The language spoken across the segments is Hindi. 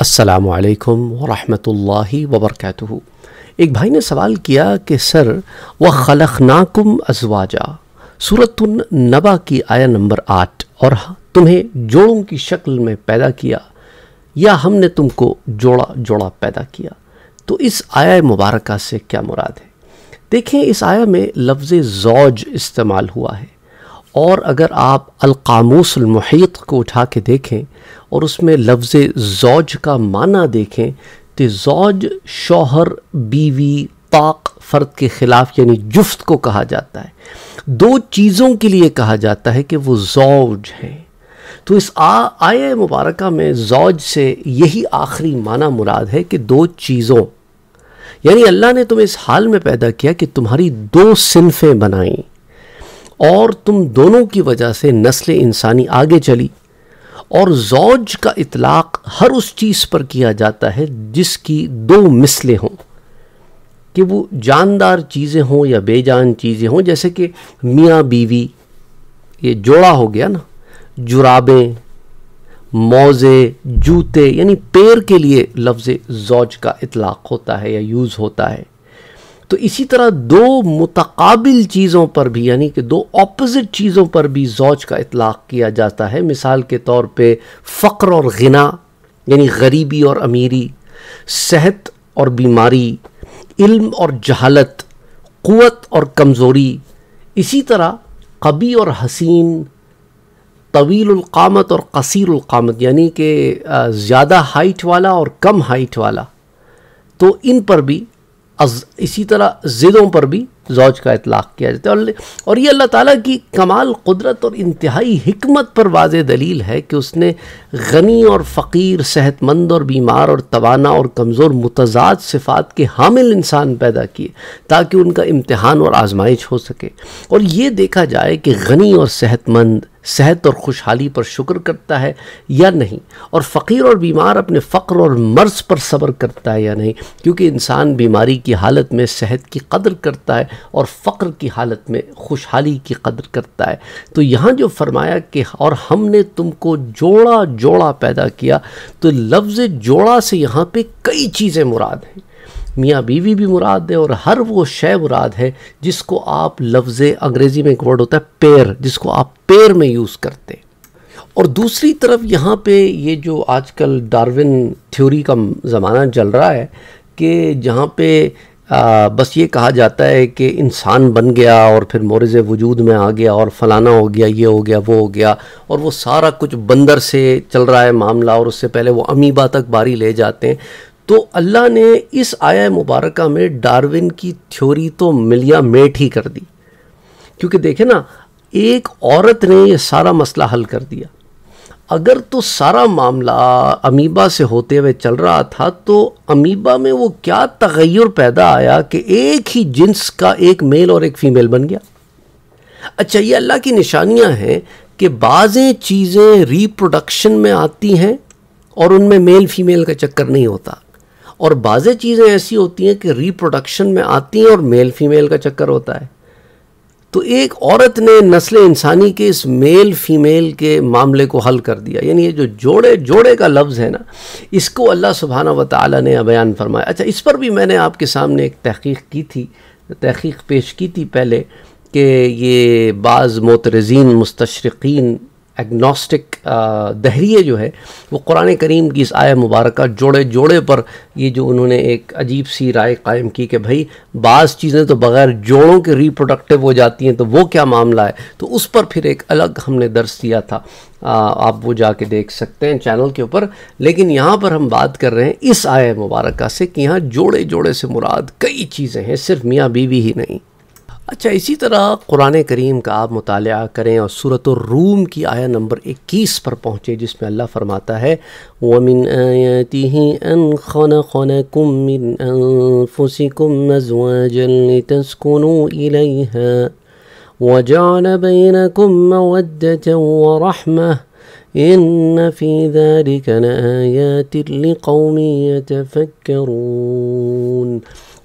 असलकम वरहि वबरक एक भाई ने सवाल किया कि सर व खलखनाकुम अजवाजा सूरत नबा की आया नंबर आठ और तुम्हें जोड़ों की शक्ल में पैदा किया या हमने तुमको जोड़ा जोड़ा पैदा किया तो इस आया मुबारक से क्या मुराद है देखें इस आया में लफ्ज़ जौज इस्तेमाल हुआ है और अगर आप अलकामूसमहीत को उठा के देखें और उसमें लफ्ज़ जौज का माना देखें तो जौज शौहर बीवी ताक फ़र्द के ख़िलाफ़ यानी जुफ्त को कहा जाता है दो चीज़ों के लिए कहा जाता है कि वो जौज हैं तो इस आ आय मुबारक में जौज से यही आखिरी माना मुराद है कि दो चीज़ों यानी अल्लाह ने तुम्हें इस हाल में पैदा किया कि तुम्हारी दो सिनफें बनाईं और तुम दोनों की वजह से नस्ल इंसानी आगे चली और जौज का इतलाक़ हर उस चीज़ पर किया जाता है जिसकी दो मिसलें हों कि वो जानदार चीज़ें हों या बेजान चीज़ें हों जैसे कि मियाँ बीवी ये जोड़ा हो गया ना जुराबें मोज़े जूते यानी पैर के लिए लफ्ज़ जौज का इतलाक़ होता है या यूज़ होता है तो इसी तरह दो मुतकाबिल चीज़ों पर भी यानी कि दो अपोज़िट चीज़ों पर भी जौज का इतलाक़ किया जाता है मिसाल के तौर पर फ़क्र और गना यानी गरीबी और अमीरी सेहत और बीमारी इल्म और जहालत क़वत और कमज़ोरी इसी तरह कबी और हसीन तवीलकामत और कसीरकामत यानी कि ज़्यादा हाइट वाला और कम हाइट वाला तो इन पर भी इसी तरह ज़िदों पर भी जौज का इतलाक़ किया जाता है और, ये अल्लाह ताला की कमाल कुदरत और इंतहाई हमत पर वाज दलील है कि उसने गनी और फ़कीर सेहतमंद और बीमार और तवाना और कमज़ोर मुतजाद सिफ़ात के हामिल इंसान पैदा किए ताकि उनका इम्तहान और आजमाइश हो सके और ये देखा जाए कि गनी और सेहतमंद सेहत और खुशहाली पर शुक्र करता है या नहीं और फ़कीर और बीमार अपने फ़क्र और मर्ज़ पर सब्र करता है या नहीं क्योंकि इंसान बीमारी की हालत में सेहत की कदर करता है और फ़क्र की हालत में खुशहाली की कदर करता है तो यहाँ जो फरमाया कि और हमने तुमको जोड़ा जोड़ा पैदा किया तो लफ्ज़ जोड़ा से यहाँ पे कई चीज़ें मुराद हैं मियाँ बीवी भी मुराद है और हर वो शय मुराद है जिसको आप लफ्ज़ अंग्रेज़ी में एक वर्ड होता है पैर जिसको आप पैर में यूज़ करते हैं और दूसरी तरफ यहाँ पे ये जो आजकल डार्विन थ्योरी का ज़माना चल रहा है कि जहाँ पे आ, बस ये कहा जाता है कि इंसान बन गया और फिर मोरज वजूद में आ गया और फलाना हो गया ये हो गया वो हो गया और वो सारा कुछ बंदर से चल रहा है मामला और उससे पहले वो अमीबा तक बारी ले जाते हैं तो अल्लाह ने इस आया मुबारक में डार्विन की थ्योरी तो मिलिया मेट ही कर दी क्योंकि देखे ना एक औरत ने ये सारा मसला हल कर दिया अगर तो सारा मामला अमीबा से होते हुए चल रहा था तो अमीबा में वो क्या तगैर पैदा आया कि एक ही जिन्स का एक मेल और एक फ़ीमेल बन गया अच्छा ये अल्लाह की निशानियां हैं कि बाज़ें चीज़ें रिप्रोडक्शन में आती हैं और उनमें मेल फ़ीमेल का चक्कर नहीं होता और बाज़े चीज़ें ऐसी होती हैं कि रिप्रोडक्शन में आती हैं और मेल फीमेल का चक्कर होता है तो एक औरत ने नस्ल इंसानी के इस मेल फीमेल के मामले को हल कर दिया यानी ये जो जोड़े जोड़े का लफ्ज़ है ना इसको अल्लाह सुबहाना व ताली ने बयान फरमाया अच्छा इस पर भी मैंने आपके सामने एक तहकीक की थी तहकीक पेश की थी पहले कि ये बाज़ मोतरजीन मुस्तरकिन एग्नोस्टिक uh, दहरिए जो है वो कुरान करीम की इस आय मुबारक जोड़े जोड़े पर ये जो उन्होंने एक अजीब सी राय कायम की कि भाई बाज़ चीज़ें तो बग़ैर जोड़ों के रिप्रोडक्टिव हो जाती हैं तो वो क्या मामला है तो उस पर फिर एक अलग हमने दर्ज दिया था आ, आप वो जाके देख सकते हैं चैनल के ऊपर लेकिन यहाँ पर हम बात कर रहे हैं इस आय मुबारक से कि यहाँ जोड़े जोड़े से मुराद कई चीज़ें हैं सिर्फ मियाँ बीवी ही नहीं अच्छा इसी तरह कुरान करीम का आप मुताल करें और सूरत रूम की आया नंबर इक्कीस पर पहुँचे जिसमें अल्लाह फ़रमाता है वमिन आयाती अन खान खान कुमिन फुसिकुम तस्कुनु इलैहा वजान बैनकुम मवद्दतन व إن في ذلك لآيات لقوم يتفكرون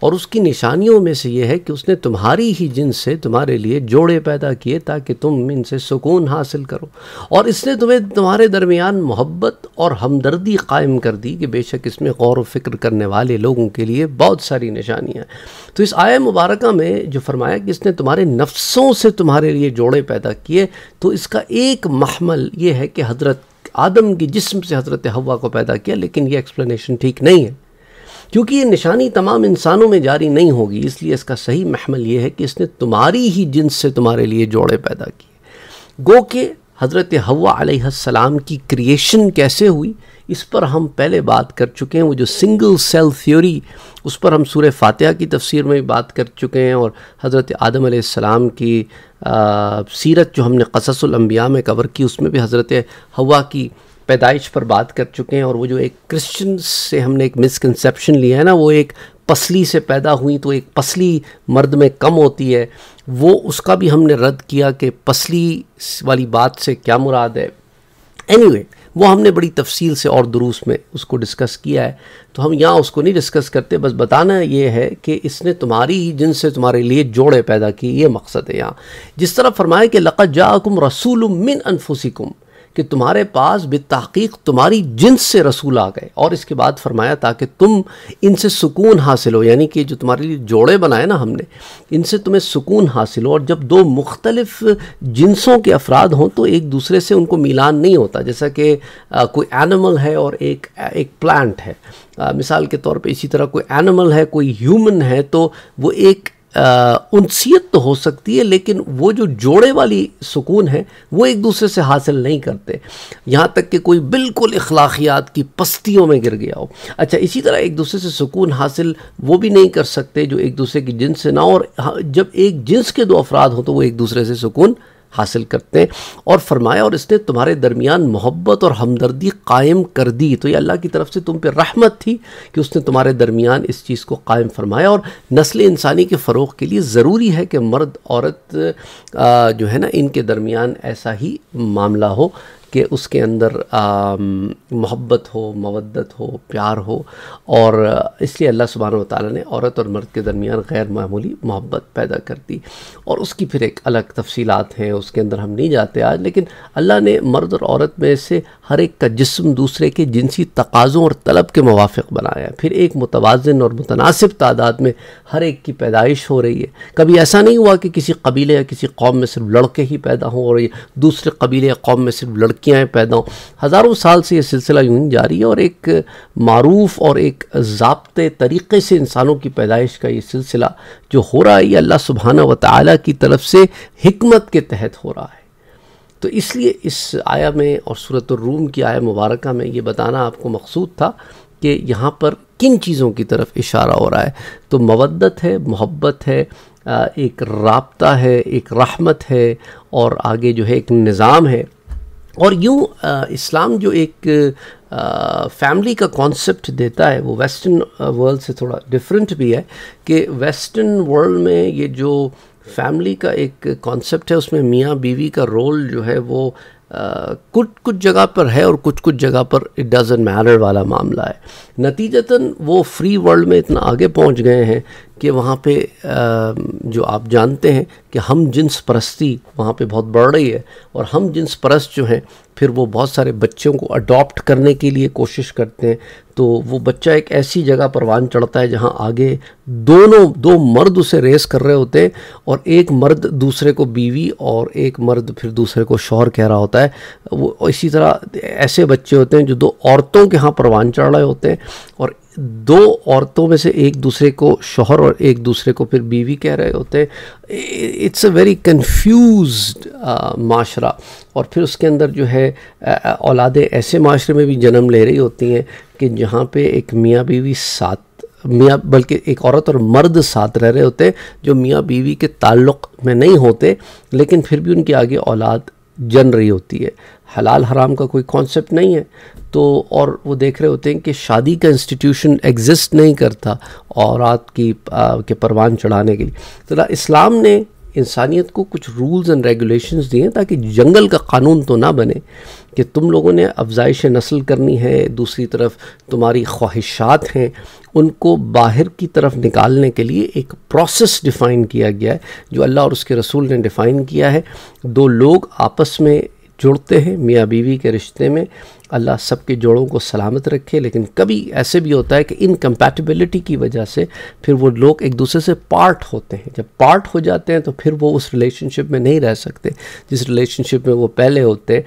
और उसकी निशानियों में से यह है कि उसने तुम्हारी ही जिन्स से तुम्हारे लिए जोड़े पैदा किए ताकि तुम इनसे सुकून हासिल करो और इसने तुम्हें तुम्हारे दरमियान मोहब्बत और हमदर्दी कायम कर दी कि बेशक इसमें गौर व फिक्र करने वाले लोगों के लिए बहुत सारी निशानियाँ तो इस आय मुबारक में जो फरमाया कि इसने तुम्हारे नफ्सों से तुम्हारे लिए जोड़े पैदा किए तो इसका एक महमल ये है कि हजरत हज़रत आदम की जिस्म से हज़रत हवा को पैदा किया लेकिन ये एक्सप्लेनेशन ठीक नहीं है क्योंकि ये निशानी तमाम इंसानों में जारी नहीं होगी इसलिए इसका सही महमल ये है कि इसने तुम्हारी ही जिन्स से तुम्हारे लिए जोड़े पैदा किए गो के हज़रत हवा सलाम की क्रिएशन कैसे हुई इस पर हम पहले बात कर चुके हैं वो जो सिंगल सेल थ्योरी उस पर हम सूर फातिहा की तफसीर में भी बात कर चुके हैं और हज़रत आदम सलाम की आ, सीरत जो हमने कससलम्बिया में कवर की उसमें भी हज़रत हवा की पैदाइश पर बात कर चुके हैं और वो जो एक क्रिश्चियन से हमने एक मिसकनसप्शन लिया है ना वो एक पसली से पैदा हुई तो एक पसली मर्द में कम होती है वो उसका भी हमने रद्द किया कि पसली वाली बात से क्या मुराद है एनी anyway, वो हमने बड़ी तफसील से और दुरूस में उसको डिस्कस किया है तो हम यहाँ उसको नहीं डिस्कस करते बस बताना ये है कि इसने तुम्हारी ही जिन से तुम्हारे लिए जोड़े पैदा किए ये मकसद है यहाँ जिस तरह फरमाए कि लक़ जाकुम रसूल मिन अनफुसिकुम कि तुम्हारे पास बेतहक़ीक तुम्हारी जिन्स से रसूल आ गए और इसके बाद फरमाया ताकि तुम इनसे सुकून हासिल हो यानी कि जो तुम्हारे लिए जोड़े बनाए ना हमने इनसे तुम्हें सुकून हासिल हो और जब दो मुख्तलफ़ जिनसों के अफराद हों तो एक दूसरे से उनको मिलान नहीं होता जैसा कि कोई एनिमल है और एक एक प्लांट है आ, मिसाल के तौर पे इसी तरह कोई एनिमल है कोई ह्यूमन है तो वो एक उनसीयत तो हो सकती है लेकिन वो जो जोड़े वाली सुकून है वो एक दूसरे से हासिल नहीं करते यहाँ तक कि कोई बिल्कुल अखलाकियात की पस्तियों में गिर गया हो अच्छा इसी तरह एक दूसरे से सुकून हासिल वो भी नहीं कर सकते जो एक दूसरे की जिन्स से ना और हाँ, जब एक जिन्स के दो अफराद हों तो वो एक दूसरे से सुकून हासिल करते हैं और फरमाया और इसने तुम्हारे दरमियान मोहब्बत और हमदर्दी कायम कर दी तो ये अल्लाह की तरफ से तुम पर रहमत थी कि उसने तुम्हारे दरमियान इस चीज़ को कायम फरमाया और नस्ल इंसानी के फ़रोग के लिए ज़रूरी है कि मर्द औरत जो है ना इनके दरमियान ऐसा ही मामला हो कि उसके अंदर मोहब्बत हो मवदत हो प्यार हो और इसलिए अल्लाह सुबहान ताली ने औरत और मर्द के दरमियान गैर मामूली मोहब्बत पैदा कर दी और उसकी फिर एक अलग तफसीलात हैं उसके अंदर हम नहीं जाते आज लेकिन अल्लाह ने मर्द और औरत में से हर एक का जिसम दूसरे के जिनसी तकाज़ों और तलब के मुाफ़ बनाया फिर एक मुतवाजन और मुतनासिब तादाद में हर एक की पैदाइश हो रही है कभी ऐसा नहीं हुआ कि किसी कबीले या किसी कौम में सिर्फ लड़के ही पैदा हों और दूसरे कबीले या कौम में सिर्फ लड़के कियाएँ पैदा हों हज़ारों साल से यह सिलसिला यूं जारी है और एक मरूफ और एक जबते तरीक़े से इंसानों की पैदाइश का ये सिलसिला जो हो रहा है ये अल्लाह सुबहाना व ताली की तरफ से हमत के तहत हो रहा है तो इसलिए इस आया में और सूरत रूम की आया मुबारक में ये बताना आपको मकसूद था कि यहाँ पर किन चीज़ों की तरफ इशारा हो रहा है तो मवदत है मोहब्बत है एक रबता है एक रहमत है और आगे जो है एक निज़ाम है और यूँ इस्लाम जो एक फैमिली का कॉन्सेप्ट देता है वो वेस्टर्न वर्ल्ड से थोड़ा डिफरेंट भी है कि वेस्टर्न वर्ल्ड में ये जो फैमिली का एक कॉन्सेप्ट है उसमें मियाँ बीवी का रोल जो है वो आ, कुछ कुछ जगह पर है और कुछ कुछ जगह पर इट डजन मैरर वाला मामला है नतीजतन वो फ्री वर्ल्ड में इतना आगे पहुंच गए हैं कि वहाँ पे जो आप जानते हैं कि हम जिन्स परस्ती वहाँ पे बहुत बढ़ रही है और हम जिन्स परस्त जो हैं फिर वो बहुत सारे बच्चों को अडॉप्ट करने के लिए कोशिश करते हैं तो वो बच्चा एक ऐसी जगह परवान चढ़ता है जहाँ आगे दोनों दो मर्द उसे रेस कर रहे होते हैं और एक मर्द दूसरे को बीवी और एक मर्द फिर दूसरे को शौहर कह रहा होता है वो इसी तरह ऐसे बच्चे होते हैं जो दो औरतों के यहाँ परवान चढ़ रहे होते हैं और दो औरतों में से एक दूसरे को शोहर और एक दूसरे को फिर बीवी कह रहे होते हैं इट्स अ वेरी कंफ्यूज माशरा और फिर उसके अंदर जो है uh, uh, औलादें ऐसे माशरे में भी जन्म ले रही होती हैं कि जहाँ पे एक मियाँ बीवी साथ मियाँ बल्कि एक औरत और मर्द साथ रह रहे होते हैं जो मियाँ बीवी के ताल्लुक़ में नहीं होते लेकिन फिर भी उनके आगे औलाद जन रही होती है हलाल हराम का कोई कॉन्सेप्ट नहीं है तो और वो देख रहे होते हैं कि शादी का इंस्टीट्यूशन एग्जिस्ट नहीं करता औरत की आ, के परवान चढ़ाने के लिए तो इस्लाम ने इंसानियत को कुछ रूल्स एंड रेगुलेशंस दिए ताकि जंगल का कानून तो ना बने कि तुम लोगों ने अफजाइश नस्ल करनी है दूसरी तरफ तुम्हारी ख्वाहिशात हैं उनको बाहर की तरफ निकालने के लिए एक प्रोसेस डिफ़ाइन किया गया है जो अल्लाह और उसके रसूल ने डिफ़ाइन किया है दो लोग आपस में जुड़ते हैं मियाँ बीवी के रिश्ते में अल्लाह सबके जोड़ों को सलामत रखे लेकिन कभी ऐसे भी होता है कि इनकम्पैटिबिलिटी की वजह से फिर वो लोग एक दूसरे से पार्ट होते हैं जब पार्ट हो जाते हैं तो फिर वो उस रिलेशनशिप में नहीं रह सकते जिस रिलेशनशिप में वो पहले होते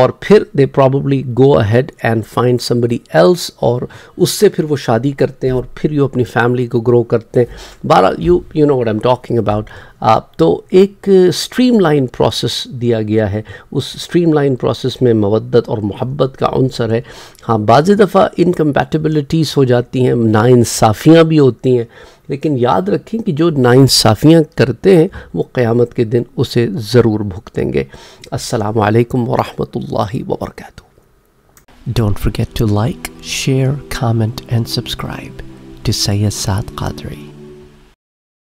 और फिर they probably go ahead and find somebody else और उससे फिर वो शादी करते हैं और फिर यू अपनी फैमिली को ग्रो करते हैं बारह you you know what I am talking about आप तो एक स्ट्रीम लाइन प्रोसेस दिया गया है उस स्ट्रीम लाइन प्रोसेस में मवदत और मोहब्बत का आंसर है हाँ बाज़ दफ़ा इनकम्पैटिबिलिटीज़ हो जाती हैं नाानसाफ़ियाँ भी होती हैं लेकिन याद रखें कि जो नाानसाफ़ियाँ करते हैं वो क़्यामत के दिन उसे ज़रूर भुगतेंगे असलकम वरहमल वबरक don't forget to like share comment and subscribe to Saad Saad